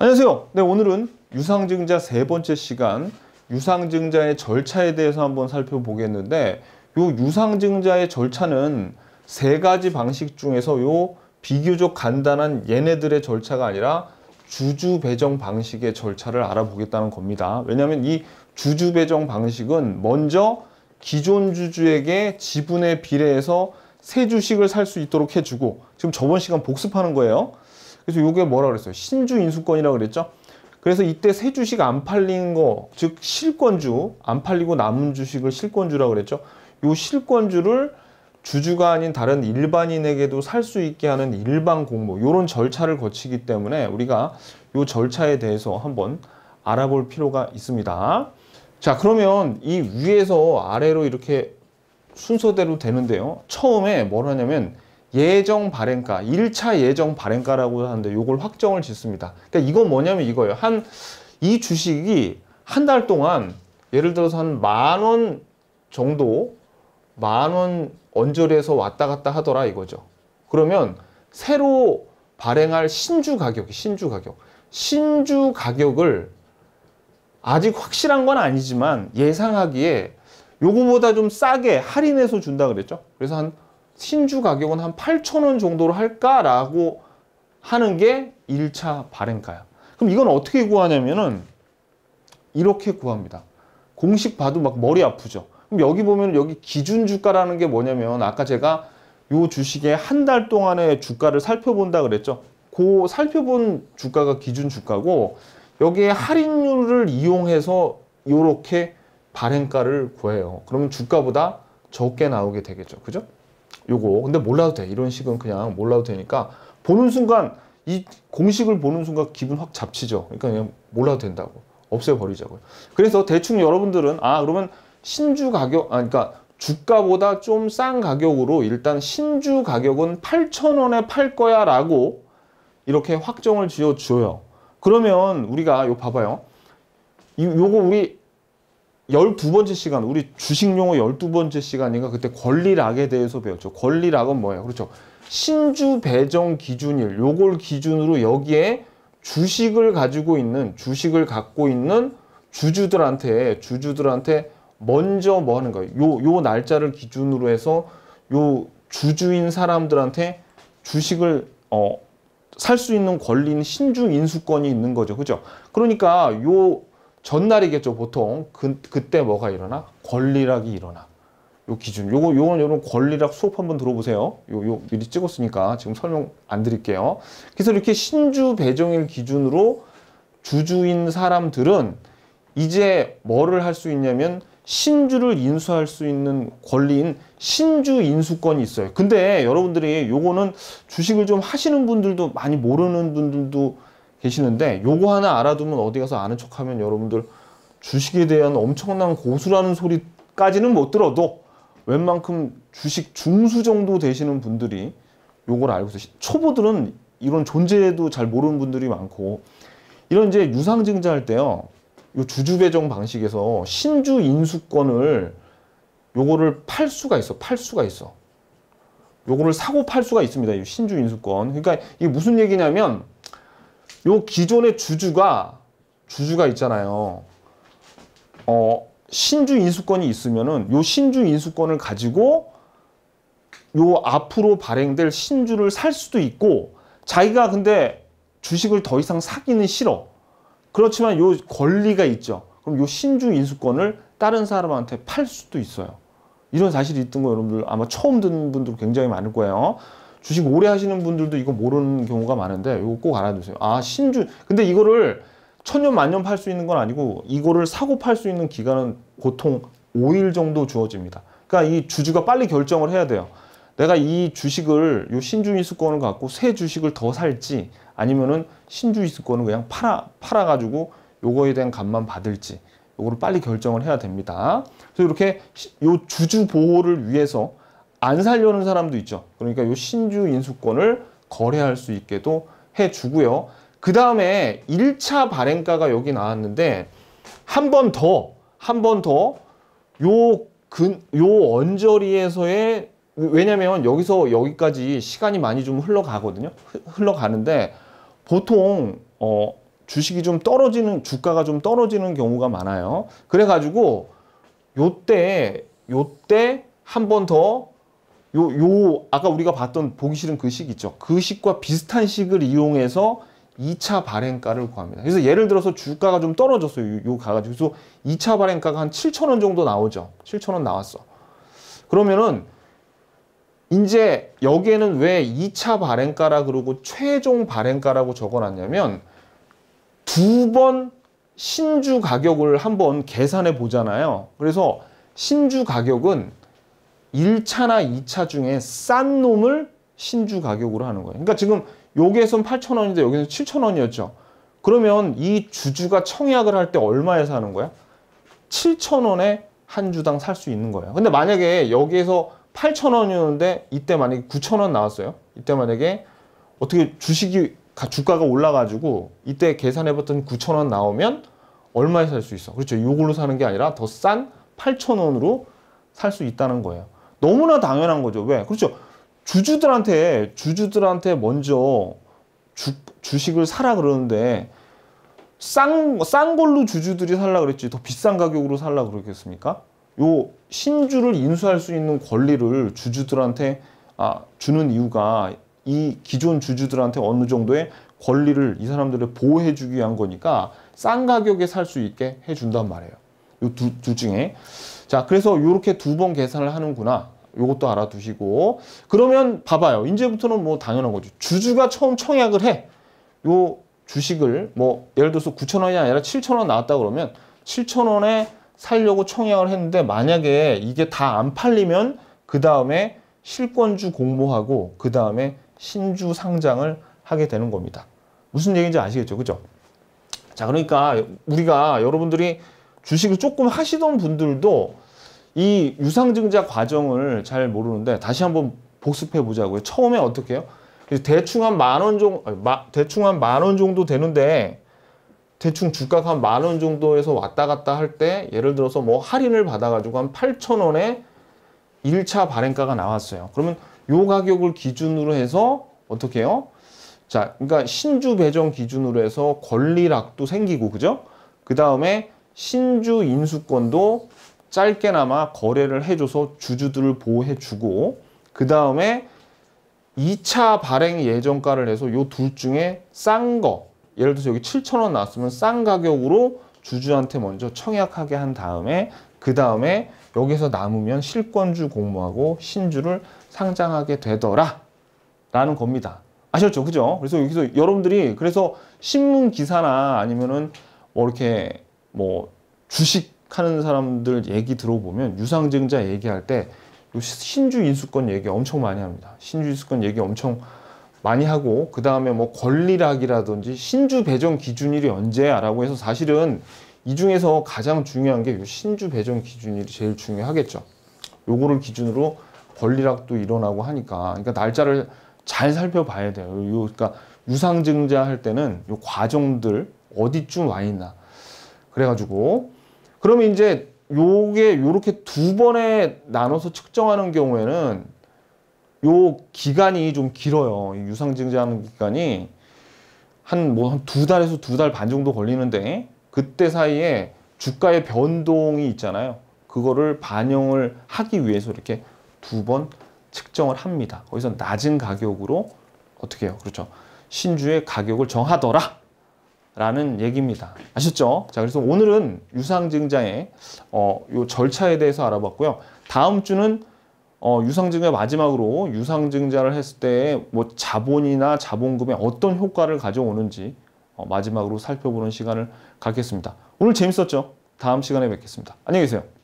안녕하세요. 네, 오늘은 유상증자 세 번째 시간 유상증자의 절차에 대해서 한번 살펴보겠는데 요 유상증자의 절차는 세 가지 방식 중에서 요 비교적 간단한 얘네들의 절차가 아니라 주주 배정 방식의 절차를 알아보겠다는 겁니다. 왜냐하면 이 주주 배정 방식은 먼저 기존 주주에게 지분에 비례해서 새 주식을 살 수 있도록 해주고 지금 저번 시간 복습하는 거예요. 그래서 이게 뭐라 그랬어요? 신주 인수권이라고 그랬죠? 그래서 이때 새 주식 안 팔린 거, 즉 실권주, 안 팔리고 남은 주식을 실권주라고 그랬죠? 이 실권주를 주주가 아닌 다른 일반인에게도 살 수 있게 하는 일반 공모 이런 절차를 거치기 때문에 우리가 이 절차에 대해서 한번 알아볼 필요가 있습니다 자 그러면 이 위에서 아래로 이렇게 순서대로 되는데요 처음에 뭘 하냐면 예정 발행가, 1차 예정 발행가라고 하는데 이걸 확정을 짓습니다. 그러니까 이건 뭐냐면 이거예요. 한 이 주식이 한 달 동안 예를 들어서 한 만 원 정도 만 원 언저리에서 왔다 갔다 하더라 이거죠. 그러면 새로 발행할 신주 가격이 신주 가격. 신주 가격을 아직 확실한 건 아니지만 예상하기에 요거보다 좀 싸게 할인해서 준다 그랬죠. 그래서 한 신주 가격은 한8천원 정도로 할까라고 하는 게 1차 발행가야. 그럼 이건 어떻게 구하냐면은 이렇게 구합니다. 공식 봐도 막 머리 아프죠. 그럼 여기 보면 여기 기준 주가라는 게 뭐냐면 아까 제가 요 주식의 한 달 동안의 주가를 살펴본다 그랬죠. 그 살펴본 주가가 기준 주가고 여기에 할인율을 이용해서 이렇게 발행가를 구해요. 그러면 주가보다 적게 나오게 되겠죠. 그죠? 요거 근데 몰라도 돼 이런 식은 그냥 몰라도 되니까 보는 순간 이 공식을 보는 순간 기분 확 잡치죠 그러니까 그냥 몰라도 된다고 없애버리자고요 그래서 대충 여러분들은 아 그러면 신주 가격 아 그러니까 주가보다 좀 싼 가격으로 일단 신주 가격은 8,000원에 팔 거야 라고 이렇게 확정을 지어 줘요 그러면 우리가 요 봐봐요 이, 요거 우리 12번째 시간, 우리 주식 용어 12번째 시간인가 그때 권리락에 대해서 배웠죠. 권리락은 뭐예요? 그렇죠. 신주 배정 기준일, 요걸 기준으로 여기에 주식을 가지고 있는, 주식을 갖고 있는 주주들한테, 주주들한테 먼저 뭐 하는 거예요? 요, 요 날짜를 기준으로 해서 요 주주인 사람들한테 주식을, 어, 살 수 있는 권리인 신주 인수권이 있는 거죠. 그죠? 그러니까 요 전날이겠죠 보통 그, 그때 뭐가 일어나 권리락이 일어나 요 기준 요거 요건 요런 권리락 수업 한번 들어보세요 요, 요 미리 찍었으니까 지금 설명 안 드릴게요 그래서 이렇게 신주 배정일 기준으로 주주인 사람들은 이제 뭐를 할 수 있냐면 신주를 인수할 수 있는 권리인 신주 인수권이 있어요 근데 여러분들이 요거는 주식을 좀 하시는 분들도 많이 모르는 분들도 계시는데 요거 하나 알아두면 어디 가서 아는 척하면 여러분들 주식에 대한 엄청난 고수라는 소리까지는 못 들어도 웬만큼 주식 중수 정도 되시는 분들이 요걸 알고 계시 초보들은 이런 존재도 잘 모르는 분들이 많고 이런 이제 유상증자 할 때요 요 주주 배정 방식에서 신주 인수권을 요거를 팔 수가 있어 팔 수가 있어 요거를 사고 팔 수가 있습니다 이 신주 인수권 그러니까 이게 무슨 얘기냐면 요 기존의 주주가 주주가 있잖아요. 어, 신주 인수권이 있으면은 요 신주 인수권을 가지고 요 앞으로 발행될 신주를 살 수도 있고 자기가 근데 주식을 더 이상 사기는 싫어. 그렇지만 요 권리가 있죠. 그럼 요 신주 인수권을 다른 사람한테 팔 수도 있어요. 이런 사실이 있던 거 여러분들 아마 처음 듣는 분들 굉장히 많을 거예요. 주식 오래 하시는 분들도 이거 모르는 경우가 많은데 이거 꼭 알아두세요. 아 신주 근데 이거를 천년 만년 팔 수 있는 건 아니고 이거를 사고 팔 수 있는 기간은 보통 5일 정도 주어집니다. 그러니까 이 주주가 빨리 결정을 해야 돼요. 내가 이 주식을 요 신주 이수권을 갖고 새 주식을 더 살지 아니면은 신주 이수권을 그냥 팔아 팔아 가지고 요거에 대한 값만 받을지 요거를 빨리 결정을 해야 됩니다. 그래서 이렇게 요 주주 보호를 위해서 안 살려는 사람도 있죠. 그러니까 이 신주 인수권을 거래할 수 있게도 해주고요. 그 다음에 1차 발행가가 여기 나왔는데 한 번 더, 한 번 더 요 근, 요 언저리에서의 왜냐면 여기서 여기까지 시간이 많이 좀 흘러가거든요. 흘러가는데 보통 어, 주식이 좀 떨어지는 주가가 좀 떨어지는 경우가 많아요. 그래가지고 요때 요때 한번더 요, 요, 아까 우리가 봤던 보기 싫은 그 식 있죠. 그 식과 비슷한 식을 이용해서 2차 발행가를 구합니다. 그래서 예를 들어서 주가가 좀 떨어졌어요. 요, 가가지고. 그래서 2차 발행가가 한 7천원 정도 나오죠. 7천원 나왔어. 그러면은, 이제 여기에는 왜 2차 발행가라 그러고 최종 발행가라고 적어놨냐면, 두 번 신주 가격을 한번 계산해 보잖아요. 그래서 신주 가격은 1차나 2차 중에 싼 놈을 신주 가격으로 하는 거예요. 그러니까 지금 여기에선 8,000원인데 여기는 7,000원이었죠. 그러면 이 주주가 청약을 할 때 얼마에 사는 거야? 7,000원에 한 주당 살 수 있는 거예요. 근데 만약에 여기에서 8,000원이었는데 이때 만약에 9,000원 나왔어요. 이때 만약에 어떻게 주식이 주가가 올라가지고 이때 계산해봤던 9,000원 나오면 얼마에 살 수 있어? 그렇죠. 이걸로 사는 게 아니라 더 싼 8,000원으로 살 수 있다는 거예요. 너무나 당연한 거죠. 왜? 그렇죠. 주주들한테 주주들한테 먼저 주, 주식을 사라 그러는데 싼, 싼 걸로 주주들이 살라 그랬지 더 비싼 가격으로 살라 그러겠습니까? 요 신주를 인수할 수 있는 권리를 주주들한테 아, 주는 이유가 이 기존 주주들한테 어느 정도의 권리를 이 사람들을 보호해주기 위한 거니까 싼 가격에 살 수 있게 해준단 말이에요. 요둘 둘 중에 자 그래서 이렇게두 번 계산을 하는구나 요것도 알아두시고 그러면 봐봐요 이제부터는 뭐 당연한 거죠 주주가 처음 청약을 해요 주식을 뭐 예를 들어서 9천 원이 아니라 7천 원 나왔다 그러면 7천 원에 살려고 청약을 했는데 만약에 이게 다 안 팔리면 그 다음에 실권주 공모하고 그 다음에 신주 상장을 하게 되는 겁니다 무슨 얘기인지 아시겠죠 그죠 자 그러니까 우리가 여러분들이 주식을 조금 하시던 분들도 이 유상증자 과정을 잘 모르는데 다시 한번 복습해 보자고요. 처음에 어떻게 해요? 대충 한 만원 정도 대충 한 만원 정도 되는데 대충 주가 가한 만원 정도에서 왔다 갔다 할 때 예를 들어서 뭐 할인을 받아 가지고 한 8천 원에 1차 발행가가 나왔어요. 그러면 요 가격을 기준으로 해서 어떻게 해요? 자, 그러니까 신주 배정 기준으로 해서 권리락도 생기고 그죠? 그 다음에 신주 인수권도 짧게나마 거래를 해줘서 주주들을 보호해주고 그 다음에 2차 발행 예정가를 해서 요 둘 중에 싼 거 예를 들어서 여기 7천원 나왔으면 싼 가격으로 주주한테 먼저 청약하게 한 다음에 그 다음에 여기서 남으면 실권주 공모하고 신주를 상장하게 되더라 라는 겁니다. 아셨죠? 그죠? 그래서 여기서 여러분들이 그래서 신문 기사나 아니면은 뭐 이렇게 뭐 주식 하는 사람들 얘기 들어보면 유상증자 얘기할 때 신주 인수권 얘기 엄청 많이 합니다. 신주 인수권 얘기 엄청 많이 하고 그 다음에 뭐 권리락이라든지 신주 배정 기준일이 언제야라고 해서 사실은 이 중에서 가장 중요한 게 신주 배정 기준일이 제일 중요하겠죠. 요거를 기준으로 권리락도 일어나고 하니까 그러니까 날짜를 잘 살펴봐야 돼요. 요 그러니까 유상증자 할 때는 요 과정들 어디쯤 와 있나 그래가지고 그러면 이제 요게 요렇게 두 번에 나눠서 측정하는 경우에는 요 기간이 좀 길어요. 유상증자하는 기간이 한 뭐 한 두 달에서 두 달 반 정도 걸리는데 그때 사이에 주가의 변동이 있잖아요. 그거를 반영을 하기 위해서 이렇게 두 번 측정을 합니다. 거기서 낮은 가격으로 어떻게 해요? 그렇죠. 신주의 가격을 정하더라. 라는 얘기입니다. 아셨죠? 자, 그래서 오늘은 유상증자의 어, 요 절차에 대해서 알아봤고요. 다음 주는 어, 유상증자 마지막으로 유상증자를 했을 때뭐 자본이나 자본금에 어떤 효과를 가져오는지 어, 마지막으로 살펴보는 시간을 갖겠습니다. 오늘 재밌었죠? 다음 시간에 뵙겠습니다. 안녕히 계세요.